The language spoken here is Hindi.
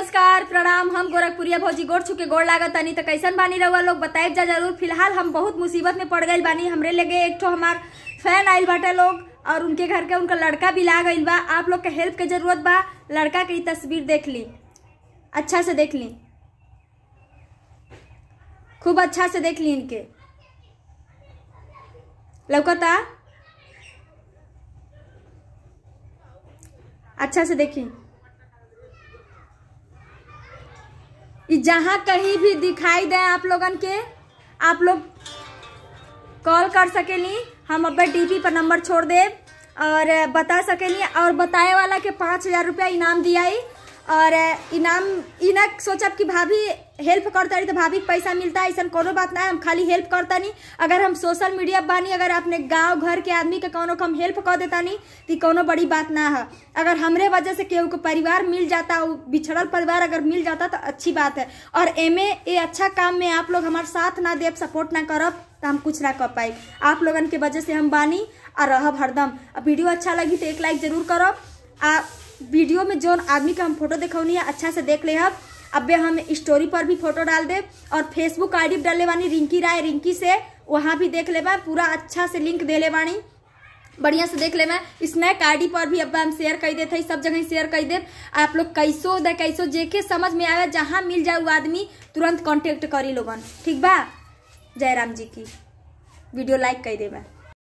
नमस्कार प्रणाम हम गोरखपुरिया भौजी गोड़ छुके गोड़ लागत तनी तो कैसन बानी रहुआ लोग बताए जा जरूर फिलहाल हम बहुत मुसीबत में पड़ गए बानी हमरे लगे एक ठो हमार फैन आयल बाटे लोग और उनके घर के उनका लड़का भी ला गई बा आप लोग के हेल्प के जरूरत बा लड़का के तस्वीर देख ली अच्छा से देख ली खूब अच्छा से देख ली इनके लौकता अच्छा से देखी जहाँ कहीं भी दिखाई दे आप लोगन के आप लोग कॉल कर सकेली हम अपने डीपी पर नंबर छोड़ दे और बता सकेली और बताए वाला के पाँच हजार रुपया इनाम दिया और इनाम इनक सोचा कि भाभी हेल्प करता तो भाभी पैसा मिलता है ऐसा कोनो बात ना है हम खाली हेल्प करता नहीं अगर हम सोशल मीडिया बानी अगर अपने गांव घर के आदमी के कोनो को हम हेल्प कर देता नहीं तो कोनो बड़ी बात ना है अगर हमरे वजह से केहू को परिवार मिल जाता वो बिछड़ल परिवार अगर मिल जाता तो अच्छी बात है और एमे ये अच्छा काम में आप लोग हमारे साथ ना दे सपोर्ट ना करब तो हम कुछ ना कर पाए आप लोगन के वजह से हम बानी और रहब हरदम वीडियो अच्छा लगी तो एक लाइक जरूर करब आप वीडियो में जो आदमी का हम फोटो दिखाऊनी है अच्छा से देख ले हम अब हम स्टोरी पर भी फोटो डाल दे और फेसबुक आई डी डाले वाणी रिंकी राय रिंकी से वहाँ भी देख ले पूरा अच्छा से लिंक दे ले वाणी बढ़िया से देख ले मैं स्नैक आईडी पर भी अब हम शेयर कर देते सब जगह शेयर कर दे आप लोग कैसो दे कैसो जेके समझ में आया जहाँ मिल जाए वो आदमी तुरंत कांटेक्ट करी लोगन ठीक बा जयराम जी की वीडियो लाइक कर दे मैं